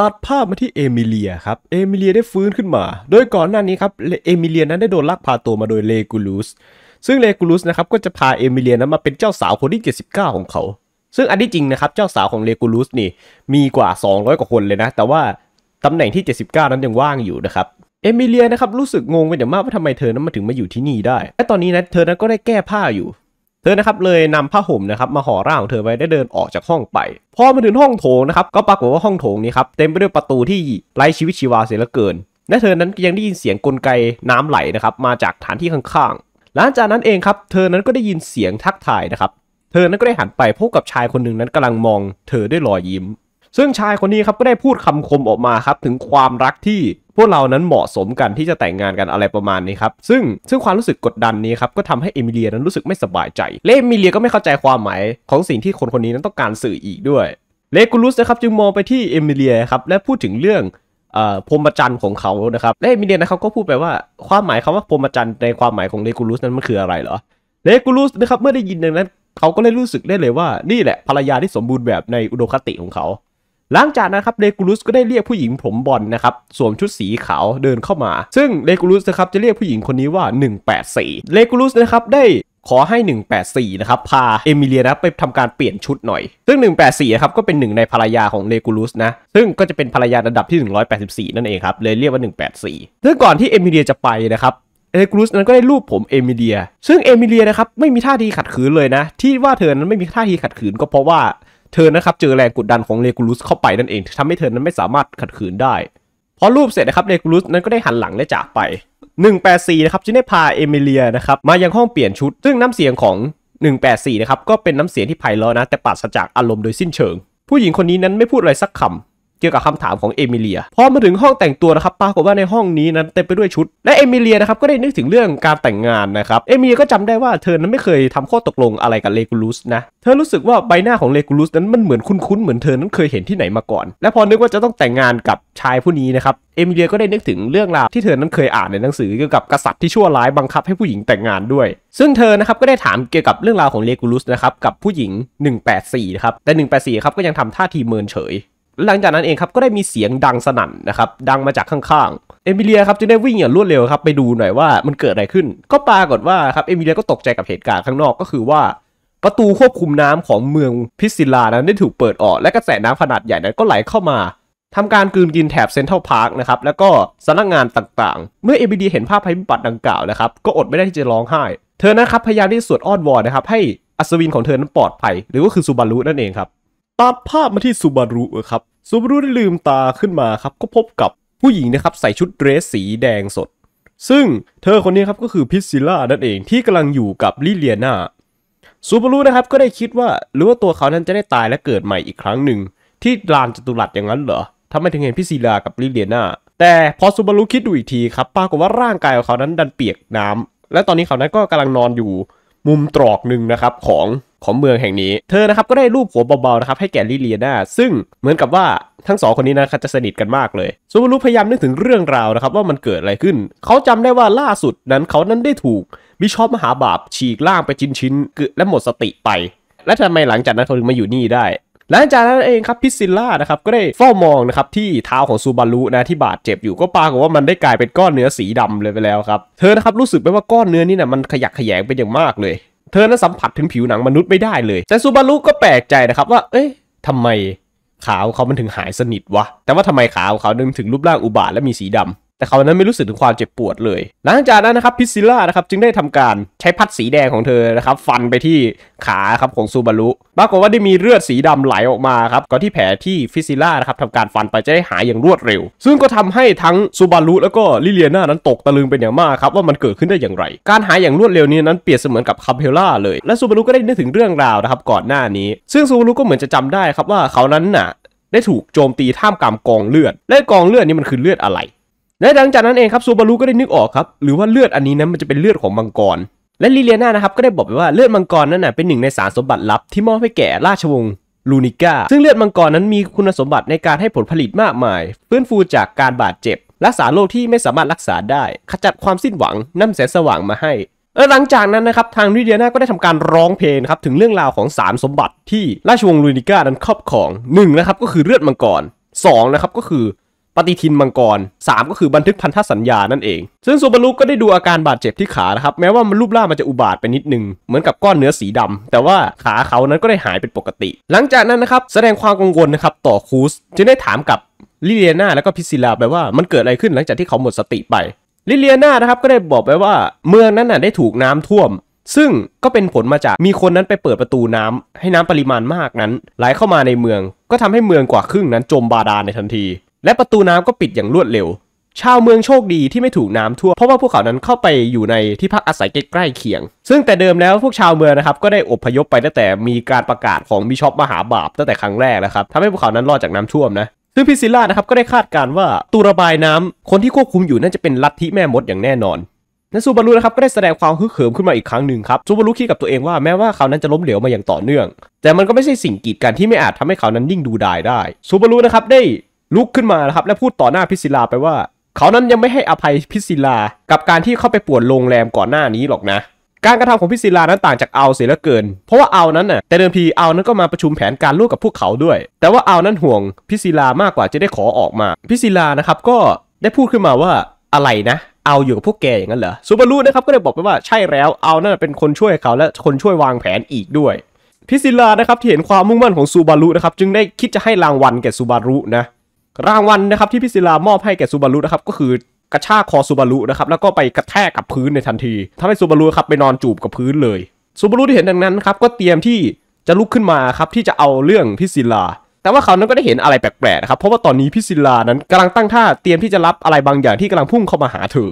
ตัดภาพมาที่เอมิเลียครับ เอมิเลียได้ฟื้นขึ้นมา โดยก่อนหน้านี้ครับ เอมิเลียนั้นได้โดนลักพาตัวมาโดยเลกูลูสซึ่งเลกูลูสนะครับก็จะพาเอมิเลียนั้นมาเป็นเจ้าสาวคนที่ 79 ของเขา ซึ่งอันที่จริงนะครับเจ้าสาวของเลกูลูสนี่มีกว่า 200 กว่าคนเลยนะ แต่ว่าตำแหน่งที่ 79 นั้นยังว่างอยู่นะครับ เอมิเลียนะครับรู้สึกงงเป็นอย่างมากว่าทำไมเธอนั้นมาถึงมาอยู่ที่นี่ได้ และตอนนี้นะเธอนั้นก็ได้แก้ผ้าอยู่เธอนะครับเลยนำผ้าห่มนะครับมาห่อร่างของเธอไว้ได้เดินออกจากห้องไป พอมาถึงห้องโถงนะครับก็ปรากฏว่าห้องโถงนี้ครับเต็มไปด้วยประตูที่ไร้ชีวิตชีวาเสียละเกิน และเธอนั้นยังได้ยินเสียงกลไกน้ำไหลนะครับมาจากฐานที่ข้างๆหลังจากนั้นเองครับเธอนั้นก็ได้ยินเสียงทักทายนะครับเธอนั้นก็ได้หันไปพบกับชายคนหนึ่งนั้นกำลังมอง เธอด้วยรอยยิ้ม ซึ่งชายคนนี้ครับก็ได้พูดคำคมออกมาครับถึงความรักที่พวกเรานั้นเหมาะสมกันที่จะแต่งงานกันอะไรประมาณนี้ครับซึ่งซึ่งความรู้สึกกดดันนี้ครับก็ทำให้ เอมิเลียนั้นรู้สึกไม่สบายใจ และเอมิเลีย ก็ไม่เข้าใจความหมายของสิ่งที่คนคนนี้นั้นต้องการสื่ออีกด้วยเลกูลุสนะครับจึงมองไปที่เอมิเลียครับและพูดถึงเรื่องพรมจันทร์ของเขานะครับและเอมิเลียนะเขาก็พูดไปว่าความหมายคาว่าพรมจันทร์ในความหมายของเลกูลุสนั้นมันคืออะไรเหรอเลกูลุสนะครับเมื่อได้ยินดังนั้นเขาก็เลยรู้สึกได้เลยว่า นี่แหละภรรยาที่สมบูรณ์แบบในอุดมคติของเขาหลังจากนั้นครับเลกูลุสก็ได้เรียกผู้หญิงผมบอลนะครับสวมชุดสีขาวเดินเข้ามา ซึ่งเลกูลุสนะครับจะเรียกผู้หญิงคนนี้ว่า 184เลกูลุสนะครับได้ขอให้ 184นะครับพาเอมิเลียนะไปทำการเปลี่ยนชุดหน่อย ซึ่ง 184นะครับก็เป็นหนึ่งในภรรยาของเลกูลุสนะซึ่งก็จะเป็นภรรยาระดับที่ 184 นั่นเองครับ เลยเรียกว่า 184 ซึ่งก่อนที่เอมิเลียจะไปนะครับเลกลุสนั้นก็ได้รูปผมเอมิเลีย ซึ่งเอมิเลียนะครับไม่มีท่าทีขัดขืนเลยนะที่ว่าเธอนั้นไม่มีท่าทีขัดขืนก็เพราะว่าเธอนะครับเจอแรงกดดันของเลกูลุสเข้าไปนั่นเองทำให้เธอนั้นไม่สามารถขัดขืนได้ พอรูปเสร็จนะครับเลกูลุสนั้นก็ได้หันหลังและจากไป 184 นะครับจึงได้พาเอมิเลียนะครับ มายังห้องเปลี่ยนชุด ซึ่งน้ำเสียงของ 184นะครับก็เป็นน้ำเสียงที่ไพเราะนะ แต่ปราศจากอารมณ์โดยสิ้นเชิง ผู้หญิงคนนี้นั้นไม่พูดอะไรสักคำเกี่ยวกับคำถามของเอมิเลีย พอมาถึงห้องแต่งตัวนะครับปรากฏว่าในห้องนี้นั้นเต็มไปด้วยชุด และเอมิเลียนะครับก็ได้นึกถึงเรื่องการแต่งงานนะครับ เอมิเลียก็จำได้ว่าเธอนั้นไม่เคยทำข้อตกลงอะไรกับเลกูลุสนะ เธอรู้สึกว่าใบหน้าของเลกูลุสนั้นมันเหมือนคุ้นๆเหมือนเธอนั้นเคยเห็นที่ไหนมาก่อน และพอนึกว่าจะต้องแต่งงานกับชายผู้นี้นะครับ เอมิเลียก็ได้นึกถึงเรื่องราวที่เธอนั้นเคยอ่านในหนังสือเกี่ยวกับกษัตริย์ที่ชั่วร้ายบังคับให้ผู้หญิงแต่งงานด้วย ซึ่งเธอนะครับก็ได้ถามเกี่ยวกับเรื่องราวของเลกูลุสนะครับกับผู้หญิง 184นะครับแต่184ครับก็ยังทำท่าทีเมินเฉยหลังจากนั้นเองครับก็ได้มีเสียงดังสนั่นนะครับ ดังมาจากข้างๆเอมิเลียครับจึงได้วิ่งอย่างรวดเร็วครับ ไปดูหน่อยว่ามันเกิดอะไรขึ้น ก็ปรากฏว่าครับเอมิเลียก็ตกใจกับเหตุการณ์ข้างนอกก็คือว่า ประตูควบคุมน้ำของเมืองพิซิลานั้นได้ถูกเปิดออก และกระแสน้ำขนาดใหญ่นั้นก็ไหลเข้ามา ทำการกืนกินแถบเซ็นทรัลพาร์คนะครับแล้วก็สำนักงานต่างๆ เมื่อเอิเลีเห็นภาพภัยพิบัติดังกล่าวนะครับก็อดไม่ได้ที่จะร้องไห้เธอนะครับพยายามที่สวดอ้อนวอนนะครับให้อัศวินของเธอนั้นปลอดภัยหรือก็คือซูบารุนั่นเองครับตัดภาพมาที่ซูบารุครับซูบารุได้ลืมตาขึ้นมาครับก็พบกับผู้หญิงนะครับ ใส่ชุดเดรสสีแดงสด ซึ่งเธอคนนี้ครับก็คือพิซซิล่านั่นเองที่กำลังอยู่กับลิเลียนาซูบารุนะครับก็ได้คิดว่าหรือว่าตัวเขานั้นจะได้ตายและเกิดใหม่อีกครั้งหนึ่งที่ลานจตุรัสอย่างนั้นเหรอทำไมถึงเห็นพิซซิล่ากับลิเลียนาแต่พอซูบารุคิดดูอีกทีครับปรากฏว่าร่างกายของเขานั้นดันเปียกน้ำ และตอนนี้เขานั้นก็กำลังนอนอยู่ มุมตรอกหนึ่งนะครับของของเมืองแห่งนี้ เธอนะครับ ก็ได้รูปหัวเบาๆนะครับให้แก่ลิเลียนาซึ่งเหมือนกับว่าทั้งสองคนนี้นะครับจะสนิทกันมากเลยซูบารุพยายามนึกถึงเรื่องราวนะครับว่ามันเกิดอะไรขึ้น เขาจำได้ว่าล่าสุดนั้นเขานั้นได้ถูกบิชอปมหาบาป ฉีกล่างไปชิ้นๆและหมดสติไป และทำไมหลังจากนั้นเขาถึงมาอยู่นี่ได้หลังจากนั้นเองครับพิซิลล่านะครับก็ได้เฝ้ามองนะครับที่เท้าของซูบารุนะที่บาดเจ็บอยู่ก็ปรากฏว่ามันได้กลายเป็นก้อนเนื้อสีดำเลยไปแล้วครับ เธอนะครับรู้สึกไปว่าก้อนเนื้อนี่นะมันขยักขยงเป็นอย่างมากเลยเธอนั้นสัมผัสถึงผิวหนังมนุษย์ไม่ได้เลย แต่ซูบารุก็แปลกใจนะครับว่า เอ๊ะทำไมขาวเขามันถึงหายสนิทวะแต่ว่าทำไมขาวเขาถึงถึงรูปร่างอุบาทและมีสีดำแต่เขานั้นไม่รู้สึกถึงความเจ็บปวดเลย หลังจากนั้นนะครับพิซิล่านะครับจึงได้ทำการใช้พัดสีแดงของเธอนะครับฟันไปที่ขาครับของซูบารุปรากฏว่าได้มีเลือดสีดำไหลออกมาครับก่อนที่แผลที่ฟิซิล่านะครับทำการฟันไปจะได้หายอย่างรวดเร็ว ซึ่งก็ทำให้ทั้งซูบารุแล้วก็ลิเลียนานั้นตกตะลึงเป็นอย่างมากครับว่ามันเกิดขึ้นได้อย่างไร การหายอย่างรวดเร็วนี้นั้นเปรียบเสมือนกับคาเพล่าเลย และซูบารุก็ได้นึกถึงเรื่องราวนะครับก่อนหน้านี้ ซึ่งซูบารุก็เหมือนจะจำได้ครับว่าเขานั้นน่ะได้ถูกโจมตีท่ามกลางกองเลือดและกองเลือดนี้มันคือเลือดอะไรและหลังจากนั้นเองครับโซบารุก็ได้นึกออกครับหรือว่าเลือดอันนี้นั้นมันจะเป็นเลือดของมังกรและลิเลียนานะครับก็ได้บอกไปว่าเลือดมังกรนั้นน่ะเป็นหนึ่งในสารสมบัติลับ ที่มอบให้แก่ราชวงศ์ลูนิก้าซึ่งเลือดมังกรนั้นมีคุณสมบัติในการให้ผลผลิตมากมาย ฟื้นฟูจากการบาดเจ็บ รักษาโรคที่ไม่สามารถรักษาได้ ขจัดความสิ้นหวังนำแสงสว่างมาให้แลหลังจากนั้นนะครับทางลิเดียนาก็ได้ทำการร้องเพลงครับถึงเรื่องราวของสารสมบัติ ที่ราชวงศ์ลูนิก้านั้นครอบครอง1นะครับก็คือเลือดมังกร2นะครับก็คือปฏิทินมังกร3ก็คือบันทึกพันธสัญญานั่นเอง ซึ่งซูบารุก็ได้ดูอาการบาดเจ็บที่ขานะครับ แม้ว่ามันรูปร่างมันจะอุบาทไปนิดนึง เหมือนกับก้อนเนื้อสีดำ แต่ว่าขาเขานั้นก็ได้หายเป็นปกติ หลังจากนั้นนะครับ แสดงความกังวลนะครับต่อคูส จึงได้ถามกับลิเลียนาแล้วก็พิซิลาไปว่ามันเกิดอะไรขึ้นหลังจากที่เขาหมดสติไป ลิเลียนานะครับก็ได้บอกไปว่า เมืองนั้นน่ะได้ถูกน้ำท่วม ซึ่งก็เป็นผลมาจากมีคนนั้นไปเปิดประตูน้ำ ให้น้ำปริมาณมากนั้นไหลเข้ามาในเมือง ก็ทำให้เมืองกว่าครึ่งนั้น จมบาดาลในทันทีและประตูน้ำก็ปิดอย่างรวดเร็ว ชาวเมืองโชคดีที่ไม่ถูกน้ำท่วมเพราะว่าพวกเขานั้นเข้าไปอยู่ในที่พักอาศัยใกล้เคียง ซึ่งแต่เดิมแล้วพวกชาวเมืองนะครับก็ได้อพยพไปตั้งแต่มีการประกาศของบิชอปมหาบาปตั้งแต่ครั้งแรกนะครับทำให้พวกเขานั้นรอดจากน้ำท่วมนะ ซึ่งพิซิล่านะครับ ก็ได้คาดการว่าตูระบายน้ำ คนที่ควบคุมอยู่น่าจะเป็นลัทธิแม่มดอย่างแน่นอนนซูบารุนะครับก็ได้แสดงความฮึกเหิมขึ้นมาอีกครั้งหนึ่งครับซูบารุคิดกับตัวเองว่าแม้ว่าเขานั้นจะล้มเหลวมาอย่างต่อเนื่องแต่มันก็ไม่ใช่สิ่งกีดกันที่ไม่อาจทำให้เขานั้นยิ่งดูดายได้ซูบารุนะครับได้ลุกขึ้นมานะครับและพูดต่อหน้าพิศิลาไปว่า เขานั้นยังไม่ให้อภัยพิศิลากับการที่เข้าไปป่วนโรงแรมก่อนหน้านี้หรอกนะ การกระทำของพิศิลานั้นต่างจากเอาเสียละเกิน เพราะว่าเอานั้นน่ะแต่เดิมทีเอานั้นก็มาประชุมแผนการร่วมกับพวกเขาด้วย แต่ว่าเอานั้นห่วงพิศิลามากกว่าจะได้ขอออกมาพิศิลานะครับก็ได้พูดขึ้นมาว่าอะไรนะเอาอยู่กับพวกแกอย่างนั้นเหรอซูบารุนะครับก็เลยบอกไปว่าใช่แล้วเอานั้นเป็นคนช่วยเขาและคนช่วยวางแผนอีกด้วยพิศิลานะครับที่เห็นความมุ่งมั่นของซูบารุนะครับจึงได้คิดจะให้รางวัลแก่ซูบารุนะรางวัลนะครับที่พิศิลามอบให้แก่ซูบารุนะครับก็คือกระชากคอซูบารุนะครับแล้วก็ไปกระแทกกับพื้นในทันทีทำให้ซูบารุครับไปนอนจูบกับพื้นเลยซูบารุที่เห็นดังนั้นครับก็เตรียมที่จะลุกขึ้นมาครับที่จะเอาเรื่องพิศิลาแต่ว่าเขานั้นก็ได้เห็นอะไรแปลกๆนะครับเพราะว่าตอนนี้พิศิลานั้นกำลังตั้งท่าเตรียมที่จะรับอะไรบางอย่างที่กำลังพุ่งเข้ามาหาเธอ